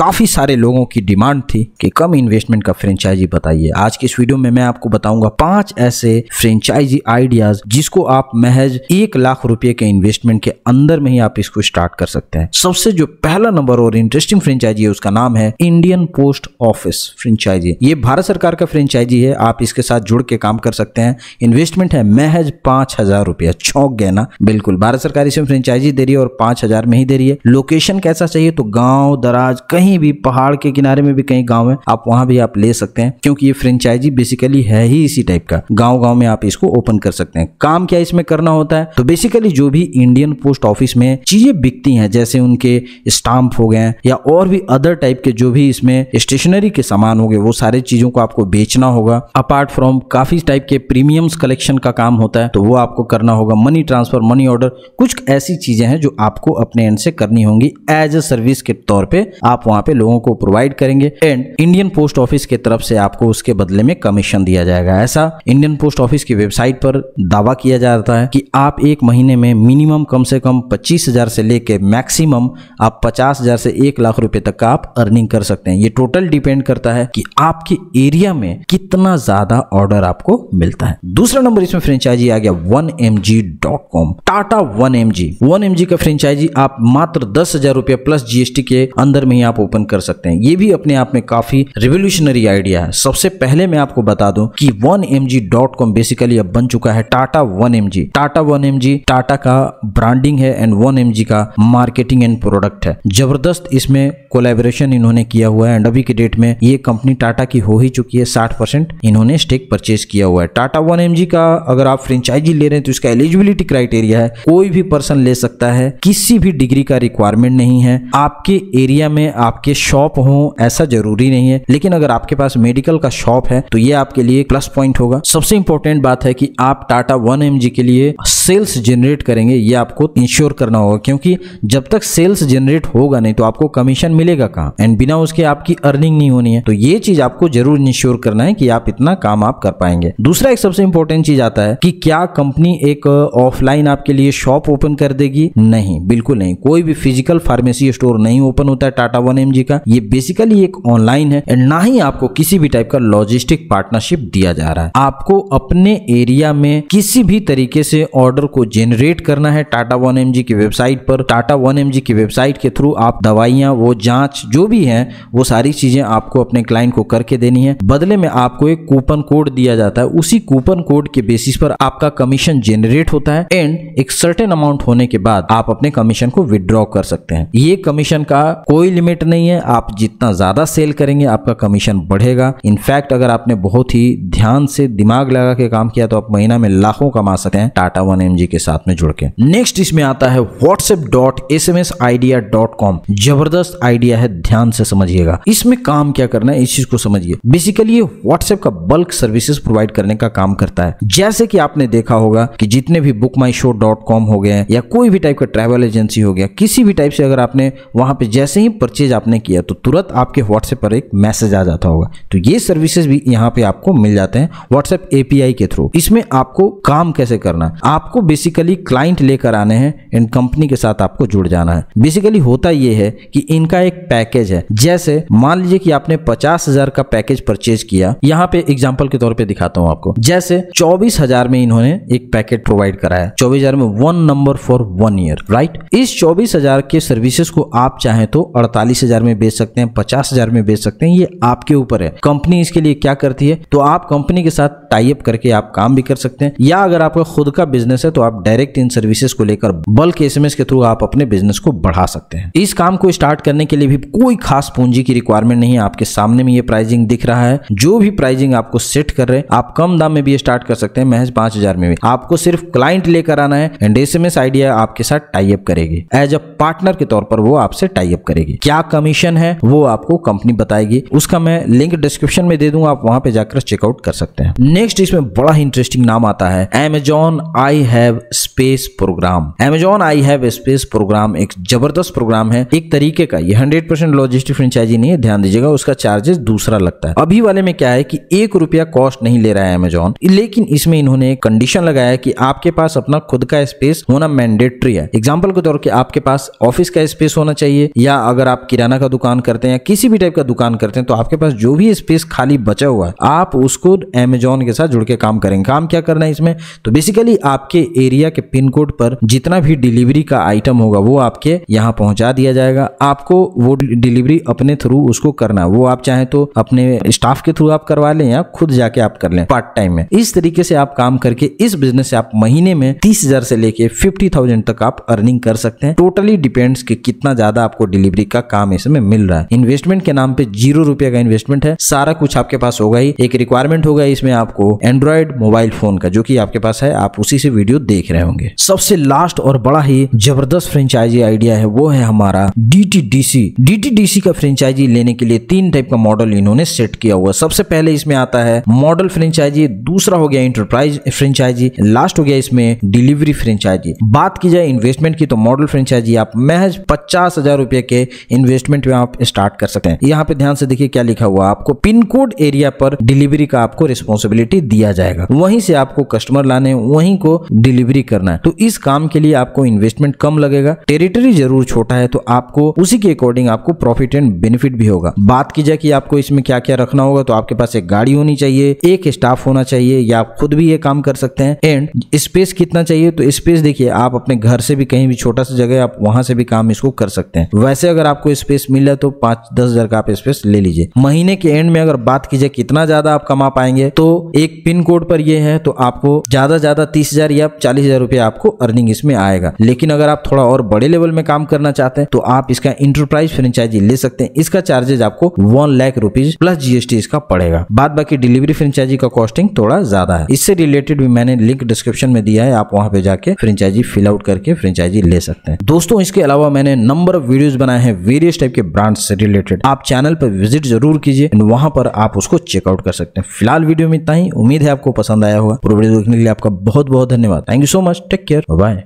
काफ़ी सारे लोगों की डिमांड थी कि कम इन्वेस्टमेंट का फ्रेंचाइजी बताइए आज के इस वीडियो में मैं आपको बताऊंगा पांच ऐसे फ्रेंचाइजी आइडियाज जिसको आप महज एक लाख रुपए के इन्वेस्टमेंट के अंदर में ही आप इसको स्टार्ट कर सकते हैं सबसे जो पहला नंबर और इंटरेस्टिंग फ्रेंचाइजी है उसका नाम है इंडियन पोस्ट ऑफिस फ्रेंचाइजी ये भारत सरकार का फ्रेंचाइजी है आप इसके साथ जुड़ के काम कर सकते हैं इन्वेस्टमेंट है महज पांच हजार रुपया चौंक गए ना बिल्कुल भारत सरकार इसमें फ्रेंचाइजी दे रही है और पांच हजार में ही दे रही है लोकेशन कैसा चाहिए तो गांव दराज कहीं कहीं भी पहाड़ के किनारे में भी कहीं गाँव में आप वहाँ भी आप ले सकते हैं क्योंकि ये फ्रेंचाइजी बेसिकली है ही इसी टाइप का गाँव गाँव में आप इसको ओपन कर सकते हैं काम क्या इसमें करना होता है तो बेसिकली जो भी इंडियन पोस्ट ऑफिस में चीजें बिकती हैं जैसे उनके स्टाम्प हो गए या और भी अदर टाइप के जो भी इसमें स्टेशनरी के सामान हो गए वो सारे चीजों को आपको बेचना होगा अपार्ट फ्रॉम काफी टाइप के प्रीमियम्स कलेक्शन का काम होता है तो वो आपको करना होगा मनी ट्रांसफर मनी ऑर्डर कुछ ऐसी चीजें हैं जो आपको अपने एंड से करनी होंगी एज ए सर्विस के तौर पर आप वहाँ पे लोगों को प्रोवाइड करेंगे एंड इंडियन पोस्ट ऑफिस के तरफ से आपको उसके बदले में कमीशन दिया जाएगा ऐसा इंडियन पोस्ट ऑफिस की वेबसाइट पर दावा किया जाता है कि आप एक महीने में मिनिमम कम से कम पच्चीस से लेकर मैक्सिमम आप पचास से एक लाख रुपए तक आप अर्निंग कर सकते हैं ये टोटल डिपेंड करता है कि आपके एरिया में कितना ज्यादा ऑर्डर आपको मिलता है दूसरा नंबर इसमें फ्रेंचाइजी आ गया one M G dot com Tata one M G one M G का फ्रेंचाइजी आप मात्र दस हजार रुपये प्लस जीएसटी के अंदर में ही आप ओपन कर सकते हैं ये भी अपने आप में काफी रिवोल्यूशनरी आइडिया है सबसे पहले मैं आपको बता दूं कि one M G dot com basically अब बन चुका है Tata one M G Tata one M G Tata का ब्रांडिंग है एंड वन एम जी का मार्केटिंग एंड प्रोडक्ट है जबरदस्त इसमें कोलेबोरेशन इन्होंने किया हुआ है एंड अभी के डेट में ये कंपनी टाटा की हो ही चुकी है साठ परसेंट इन्होंने स्टेक परचेज किया हुआ है टाटा वन एम जी का अगर आप फ्रेंचाइजी ले रहे हैं तो इसका एलिजिबिलिटी क्राइटेरिया है कोई भी पर्सन ले सकता है किसी भी डिग्री का रिक्वायरमेंट नहीं है आपके एरिया में आप आपके शॉप हो ऐसा जरूरी नहीं है लेकिन अगर आपके पास मेडिकल का शॉप है तो ये आपके लिए प्लस पॉइंट होगा सबसे इंपॉर्टेंट बात है कि आप टाटा वन एम के लिए सेल्स जनरेट करेंगे ये आपको इंश्योर करना होगा क्योंकि जब तक सेल्स जनरेट होगा नहीं तो आपको कमीशन मिलेगा कहाँ एंड बिना उसके आपकी अर्निंग नहीं होनी है तो ये चीज आपको जरूर इंश्योर करना है कि आप इतना काम आप कर पाएंगे दूसरा एक सबसे इंपॉर्टेंट चीज आता है कि क्या कंपनी एक ऑफलाइन uh, आपके लिए शॉप ओपन कर देगी नहीं बिल्कुल नहीं कोई भी फिजिकल फार्मेसी स्टोर नहीं ओपन होता है टाटा वन एम का ये बेसिकली एक ऑनलाइन है एंड ना ही आपको किसी भी टाइप का लॉजिस्टिक पार्टनरशिप दिया जा रहा है आपको अपने एरिया में किसी भी तरीके से ऑर्डर को जेनरेट करना है टाटा वन एम की वेबसाइट पर टाटा वन एम की वेबसाइट के थ्रू आप दवाइयां वो जांच जो भी है वो सारी चीजें आपको अपने क्लाइंट को करके देनी है बदले में आपको एक कूपन कोड दिया जाता है उसी कूपन कोड के बेसिस पर आपका कमीशन जेनरेट होता है एंड एक सर्टेन अमाउंट होने के बाद आप अपने कमीशन को विदड्रॉ कर सकते हैं ये कमीशन का कोई लिमिट नहीं है आप जितना ज़्यादा सेल करेंगे आपका कमीशन बढ़ेगा इनफैक्ट अगर आपने बहुत ही ध्यान से दिमाग लगा के काम किया तो आप महीना में लाखों कमा सकते हैं टाटा वन एम के साथ में जुड़ के नेक्स्ट इसमें आता है WhatsApp dot S M S idea dot com जबरदस्त आइडिया है ध्यान से समझिएगा इसमें काम क्या करना है इस चीज को समझिए बेसिकली ये व्हाट्सएप का बल्क सर्विसेज प्रोवाइड करने का काम करता है जैसे कि आपने देखा होगा कि जितने भी book my show dot com हो गए या कोई भी टाइप का ट्रैवल एजेंसी हो गया किसी भी टाइप से अगर आपने वहां पे जैसे ही परचेज आपने किया तो तुरंत आपके व्हाट्सएप पर एक मैसेज आ जाता होगा तो ये सर्विसेज भी यहाँ पे आपको मिल जाते हैं व्हाट्सएप एपीआई के थ्रू इसमें आपको काम कैसे करना है आपको बेसिकली क्लाइंट लेकर आने हैं एंड कंपनी के साथ आपको जुड़ जाना है बेसिकली होता ये है कि इनका एक पैकेज है जैसे मान लीजिए कि आपने पचास का पैकेज परचेज किया यहाँ पे एग्जाम्पल के तौर पर दिखाता हूँ आपको जैसे चौबीस में इन्होंने एक पैकेज प्रोवाइड कराया चौबीस में one number for one year right इस चौबीस के सर्विसेज को आप चाहें तो अड़तालीस हज़ार में बेच सकते हैं पचास हज़ार में बेच सकते हैं ये आपके ऊपर है कंपनी इसके लिए क्या करती है तो आप कंपनी के साथ टाइप करके आप काम भी कर सकते हैं या अगर आपका खुद का बिजनेस है तो आप डायरेक्ट इन सर्विसेज को लेकर बल्क एस के थ्रू आप अपने बिजनेस को बढ़ा सकते हैं इस काम को स्टार्ट करने के लिए भी कोई खास पूंजी की रिक्वायरमेंट नहीं है आपके सामने में ये प्राइजिंग दिख रहा है जो भी प्राइजिंग आपको सेट कर रहे हैं आप कम दाम में भी स्टार्ट कर सकते हैं महज पांच हजार में भी आपको सिर्फ क्लाइंट लेकर आना है एंड एसएमएस आइडिया आपके साथ टाइप करेगी एज अ पार्टनर के तौर पर वो आपसे टाइप करेगी क्या कम कमीशन है वो आपको कंपनी बताएगी उसका मैं लिंक डिस्क्रिप्शन में दे दूंगा आप वहां पे जाकर चेकआउट कर सकते हैं नेक्स्ट इसमें बड़ा ही इंटरेस्टिंग नाम आता है Amazon I have space programme Amazon I have space programme एक जबरदस्त प्रोग्राम है एक तरीके का ये हंड्रेड परसेंट लॉजिस्टिक फ्रेंचाइजी नहीं है ध्यान दीजिएगा उसका चार्जेस दूसरा लगता है अभी वाले में क्या है कि एक रुपया कॉस्ट नहीं ले रहा है अमेजोन लेकिन इसमें इन्होंने एक कंडीशन लगाया कि आपके पास अपना खुद का स्पेस होना मैंडेटरी है एग्जाम्पल के तौर पर आपके पास ऑफिस का स्पेस होना चाहिए या अगर आप किराना किराना का दुकान करते हैं या किसी भी टाइप का दुकान करते हैं तो आपके पास जो भी स्पेस खाली बचा हुआ है आप उसको एमेजोन के साथ जुड़ के काम करेंगे काम क्या करना है इसमें तो बेसिकली आपके एरिया के पिन कोड पर जितना भी डिलीवरी का आइटम होगा वो आपके यहाँ पहुंचा दिया जाएगा आपको वो डिलीवरी अपने थ्रू उसको करना है वो आप चाहे तो अपने स्टाफ के थ्रू आप करवा लें या खुद जाके आप कर लें पार्ट टाइम में इस तरीके से आप काम करके इस बिजनेस से आप महीने में तीस हजार से लेके फिफ्टी थाउजेंड तक आप अर्निंग कर सकते हैं टोटली डिपेंड्स कि कितना ज्यादा आपको डिलीवरी का काम काम इसमें मिल रहा है इन्वेस्टमेंट के नाम पे जीरो रुपए का इन्वेस्टमेंट है सारा कुछ आपके पास होगा ही एक रिक्वायरमेंट होगा इसमें आपको एंड्रॉइड मोबाइल फोन का जो की आपके पास है आप उसी से वीडियो देख रहे होंगे सबसे लास्ट और बड़ा ही जबरदस्त फ्रेंचाइजी आइडिया है वो है हमारा डीटीडीसी डीटीडीसी का फ्रेंचाइजी लेने के लिए तीन टाइप का मॉडल इन्होंने सेट किया हुआ सबसे पहले इसमें आता है मॉडल फ्रेंचाइजी दूसरा हो गया इंटरप्राइज फ्रेंचाइजी लास्ट हो गया इसमें डिलीवरी फ्रेंचाइजी बात की जाए इन्वेस्टमेंट की तो मॉडल फ्रेंचाइजी आप महज पचास हजार रुपए के इन्वेस्ट इन्वेस्टमेंट में आप स्टार्ट कर सकते हैं यहाँ पे ध्यान से देखिए क्या लिखा हुआ आपको पिन कोड एरिया पर डिलीवरी का आपको रिस्पॉन्सिबिलिटी दिया जाएगा वहीं से आपको कस्टमर लाने वहीं को डिलीवरी करना है तो इस काम के लिए आपको इन्वेस्टमेंट कम लगेगा टेरिटरी जरूर छोटा है तो आपको उसी के अकॉर्डिंग आपको प्रॉफिट एंड बेनिफिट भी होगा बात की जाए कि आपको इसमें क्या क्या रखना होगा तो आपके पास एक गाड़ी होनी चाहिए एक स्टाफ होना चाहिए या आप खुद भी ये काम कर सकते हैं एंड स्पेस कितना चाहिए तो स्पेस देखिए आप अपने घर से भी कहीं भी छोटा सा जगह आप वहां से भी काम इसको कर सकते हैं वैसे अगर आपको स्पेस है तो पांच दस हजार का आप स्पेस ले लीजिए महीने के एंड में अगर बात कीजिए कितना ज्यादा आप कमा पाएंगे तो एक पिन कोड पर ये है तो आपको ज्यादा ज्यादा तीस हजार या चालीस हजार रुपया आपको अर्निंग इसमें आएगा लेकिन अगर आप थोड़ा और बड़े लेवल में काम करना चाहते हैं तो आप इसका इंटरप्राइज फ्रेंचाइजी ले सकते हैं इसका चार्जेज आपको one lakh rupees plus GST इसका पड़ेगा बाद बाकी डिलीवरी फ्रेंचाइजी का कॉस्टिंग थोड़ा ज्यादा है इससे रिलेटेड भी मैंने लिंक डिस्क्रिप्शन में दिया है आप वहां पे जाके फ्रेंचाइजी फिल आउट करके फ्रेंचाइजी ले सकते हैं दोस्तों इसके अलावा मैंने नंबर ऑफ वीडियोज बनाए हैं वेरियस टाइप के ब्रांड से रिलेटेड आप चैनल पर विजिट जरूर कीजिए एंड वहां पर आप उसको चेकआउट कर सकते हैं फिलहाल वीडियो में इतना ही उम्मीद है आपको पसंद आया होगा पूरा वीडियो देखने के लिए आपका बहुत बहुत धन्यवाद thank you so much take care bye